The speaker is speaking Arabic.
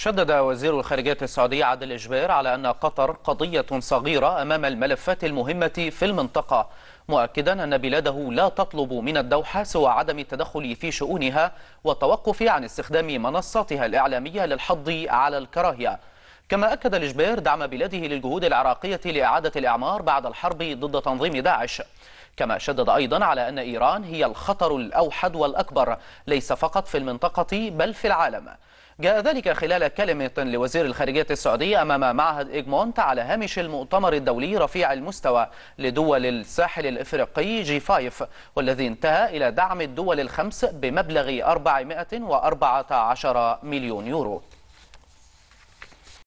شدد وزير الخارجية السعودية عادل إجبير على أن قطر قضية صغيرة أمام الملفات المهمة في المنطقة مؤكدا أن بلاده لا تطلب من الدوحة سوى عدم التدخل في شؤونها والتوقف عن استخدام منصاتها الإعلامية للحض على الكراهية كما أكد الإجبير دعم بلاده للجهود العراقية لإعادة الإعمار بعد الحرب ضد تنظيم داعش كما شدد أيضا على أن إيران هي الخطر الأوحد والأكبر ليس فقط في المنطقة بل في العالم جاء ذلك خلال كلمة لوزير الخارجية السعودية أمام معهد إيجمونت على هامش المؤتمر الدولي رفيع المستوى لدول الساحل الإفريقي جي 5 والذي انتهى إلى دعم الدول الخمس بمبلغ 414 مليون يورو